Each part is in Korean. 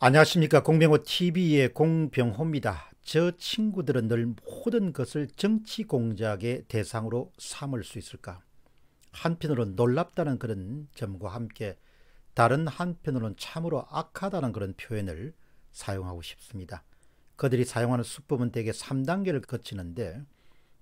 안녕하십니까 공병호 TV의 공병호입니다. 저 친구들은 늘 모든 것을 정치 공작의 대상으로 삼을 수 있을까? 한편으로는 놀랍다는 그런 점과 함께 다른 한편으로는 참으로 악하다는 그런 표현을 사용하고 싶습니다. 그들이 사용하는 수법은 대개 3단계를 거치는데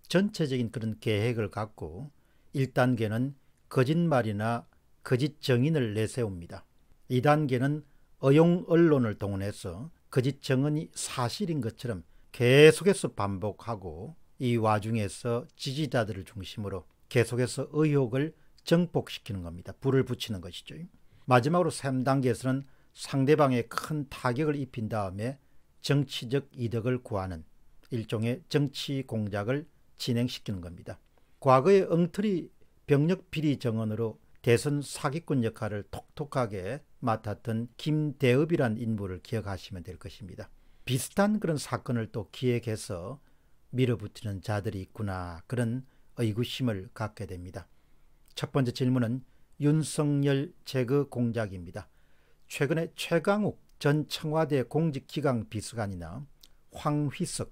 전체적인 그런 계획을 갖고 1단계는 거짓말이나 거짓 정인을 내세웁니다. 2단계는 어용 언론을 동원해서 거짓 증언이 사실인 것처럼 계속해서 반복하고 이 와중에서 지지자들을 중심으로 계속해서 의혹을 정폭시키는 겁니다. 불을 붙이는 것이죠. 마지막으로 3단계에서는 상대방에 큰 타격을 입힌 다음에 정치적 이득을 구하는 일종의 정치 공작을 진행시키는 겁니다. 과거의 엉터리 병력 비리 정언으로 대선 사기꾼 역할을 톡톡하게 맡았던 김대읍이란 인물을 기억하시면 될 것입니다. 비슷한 그런 사건을 또 기획해서 밀어붙이는 자들이 있구나 그런 의구심을 갖게 됩니다. 첫 번째 질문은 윤석열 제거 공작입니다. 최근에 최강욱 전 청와대 공직기강 비서관이나 황휘석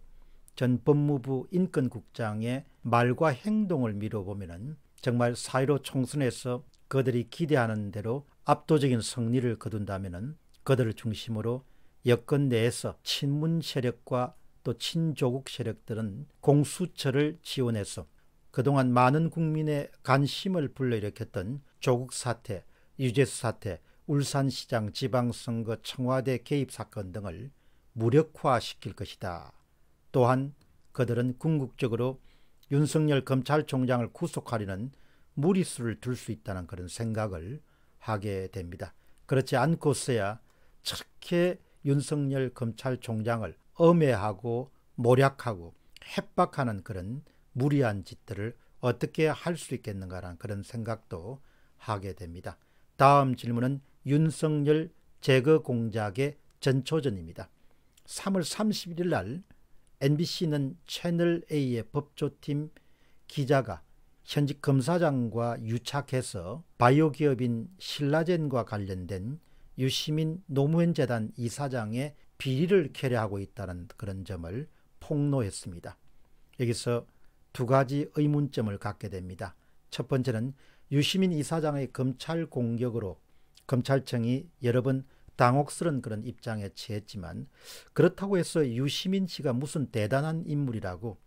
전 법무부 인권국장의 말과 행동을 미뤄보면 정말 사이로 총선에서 그들이 기대하는 대로 압도적인 승리를 거둔다면 그들을 중심으로 여건 내에서 친문 세력과 또 친조국 세력들은 공수처를 지원해서 그동안 많은 국민의 관심을 불러일으켰던 조국 사태, 유재수 사태, 울산시장 지방선거 청와대 개입 사건 등을 무력화시킬 것이다. 또한 그들은 궁극적으로 윤석열 검찰총장을 구속하려는 무리수를 둘 수 있다는 그런 생각을 하게 됩니다. 그렇지 않고서야 저렇게 윤석열 검찰총장을 엄해하고 모략하고 협박하는 그런 무리한 짓들을 어떻게 할 수 있겠는가라는 그런 생각도 하게 됩니다. 다음 질문은 윤석열 제거 공작의 전초전입니다. 3월 31일 날 MBC는 채널A의 법조팀 기자가 현직 검사장과 유착해서 바이오 기업인 신라젠과 관련된 유시민 노무현재단 이사장의 비리를 캐려하고 있다는 그런 점을 폭로했습니다. 여기서 두 가지 의문점을 갖게 됩니다. 첫 번째는 유시민 이사장의 검찰 공격으로 검찰청이 여러 번 당혹스런 그런 입장에 처했지만 그렇다고 해서 유시민 씨가 무슨 대단한 인물이라고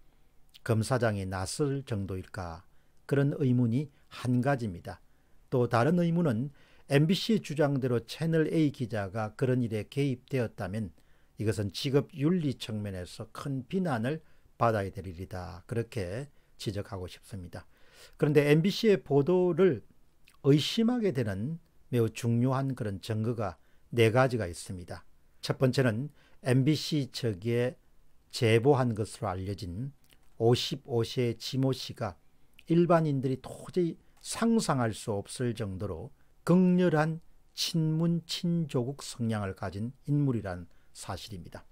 검사장이 났을 정도일까 그런 의문이 한 가지입니다. 또 다른 의문은 MBC 주장대로 채널 A 기자가 그런 일에 개입되었다면 이것은 직업 윤리 측면에서 큰 비난을 받아야 될 일이다. 그렇게 지적하고 싶습니다. 그런데 MBC의 보도를 의심하게 되는 매우 중요한 그런 증거가 네 가지가 있습니다. 첫 번째는 MBC 측에 제보한 것으로 알려진 55세 지모 씨가 일반인들이 도저히 상상할 수 없을 정도로 극렬한 친문 친조국 성향을 가진 인물이란 사실입니다.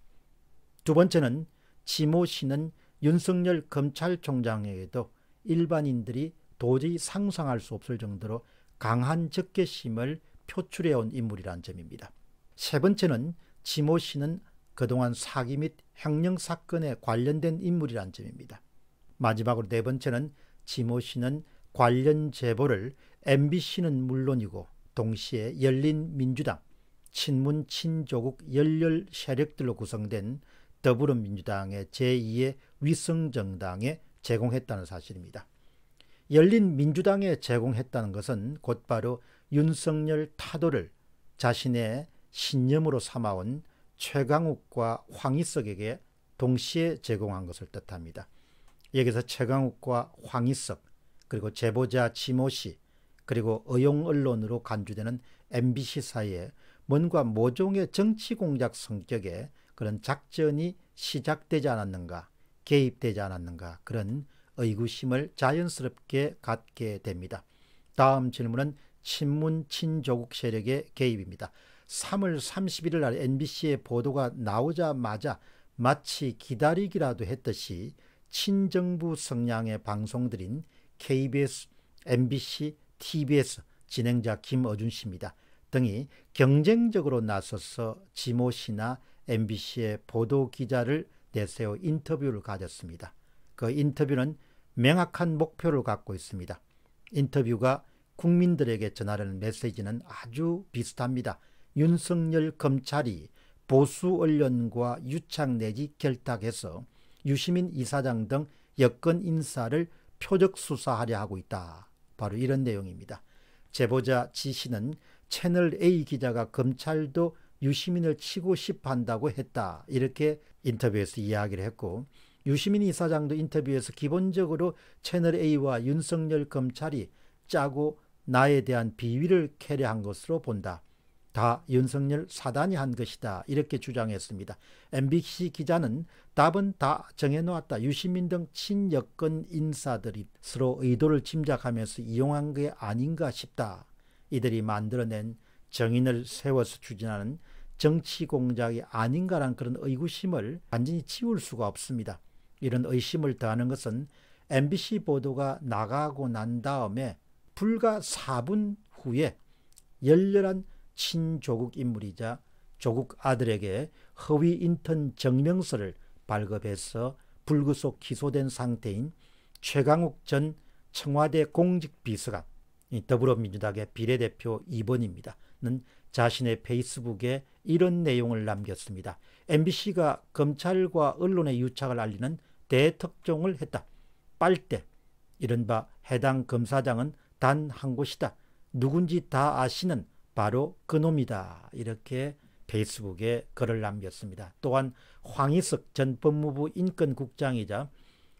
두 번째는 지모 씨는 윤석열 검찰총장에게도 일반인들이 도저히 상상할 수 없을 정도로 강한 적개심을 표출해온 인물이란 점입니다. 세 번째는 지모 씨는 그동안 사기 및 횡령 사건에 관련된 인물이란 점입니다. 마지막으로 네 번째는 지모씨는 관련 제보를 MBC는 물론이고 동시에 열린민주당, 친문 친조국 열렬 세력들로 구성된 더불어민주당의 제2의 위성정당에 제공했다는 사실입니다. 열린민주당에 제공했다는 것은 곧바로 윤석열 타도를 자신의 신념으로 삼아온 최강욱과 황희석에게 동시에 제공한 것을 뜻합니다. 여기서 최강욱과 황희석 그리고 제보자 지모씨 그리고 의용 언론으로 간주되는 MBC 사이에 뭔가 모종의 정치 공작 성격의 그런 작전이 시작되지 않았는가 개입되지 않았는가 그런 의구심을 자연스럽게 갖게 됩니다. 다음 질문은 친문 친조국 세력의 개입입니다. 3월 31일 날 NBC의 보도가 나오자마자 마치 기다리기라도 했듯이 친정부 성향의 방송들인 KBS, MBC, TBS 진행자 김어준 씨입니다. 등이 경쟁적으로 나서서 지모 씨나 MBC의 보도 기자를 내세워 인터뷰를 가졌습니다. 그 인터뷰는 명확한 목표를 갖고 있습니다. 인터뷰가 국민들에게 전하려는 메시지는 아주 비슷합니다. 윤석열 검찰이 보수 언론과 유착 내지 결탁해서 유시민 이사장 등 여권 인사를 표적 수사하려 하고 있다. 바로 이런 내용입니다. 제보자 지씨는 채널A 기자가 검찰도 유시민을 치고 싶한다고 했다. 이렇게 인터뷰에서 이야기를 했고 유시민 이사장도 인터뷰에서 기본적으로 채널A와 윤석열 검찰이 짜고 나에 대한 비위를 캐려한 것으로 본다. 다 윤석열 사단이 한 것이다 이렇게 주장했습니다. MBC 기자는 답은 다 정해놓았다. 유시민 등 친여권 인사들이 서로 의도를 짐작하면서 이용한 게 아닌가 싶다. 이들이 만들어낸 정인을 세워서 추진하는 정치 공작이 아닌가란 그런 의구심을 완전히 치울 수가 없습니다. 이런 의심을 더하는 것은 MBC 보도가 나가고 난 다음에 불과 4분 후에 열렬한 친조국 인물이자 조국 아들에게 허위 인턴 증명서를 발급해서 불구속 기소된 상태인 최강욱 전 청와대 공직비서관 더불어민주당의 비례대표 2번입니다. 는 자신의 페이스북에 이런 내용을 남겼습니다. MBC가 검찰과 언론의 유착을 알리는 대특종을 했다. 빨대. 이른바 해당 검사장은 단 한 곳이다. 누군지 다 아시는 바로 그놈이다. 이렇게 페이스북에 글을 남겼습니다. 또한 황희석 전 법무부 인권국장이자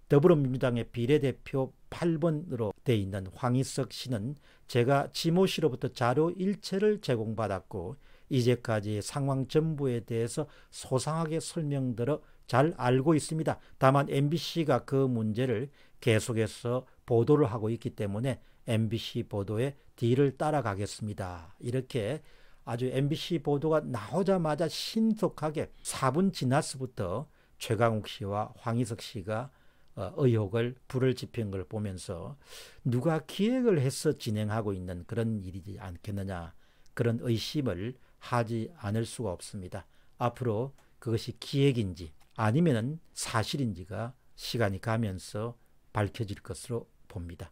더불어민주당의 비례대표 8번으로 돼 있는 황희석 씨는 제가 지모 씨로부터 자료 일체를 제공받았고 이제까지 상황 전부에 대해서 소상하게 설명들어 잘 알고 있습니다. 다만 MBC가 그 문제를 계속해서 보도를 하고 있기 때문에 MBC 보도의 뒤를 따라가겠습니다. 이렇게 아주 MBC 보도가 나오자마자 신속하게 4분 지나서부터 최강욱 씨와 황희석 씨가 어, 의혹을 불을 지핀 걸 보면서 누가 기획을 해서 진행하고 있는 그런 일이지 않겠느냐 그런 의심을 하지 않을 수가 없습니다. 앞으로 그것이 기획인지 아니면 사실인지가 시간이 가면서 밝혀질 것으로 봅니다.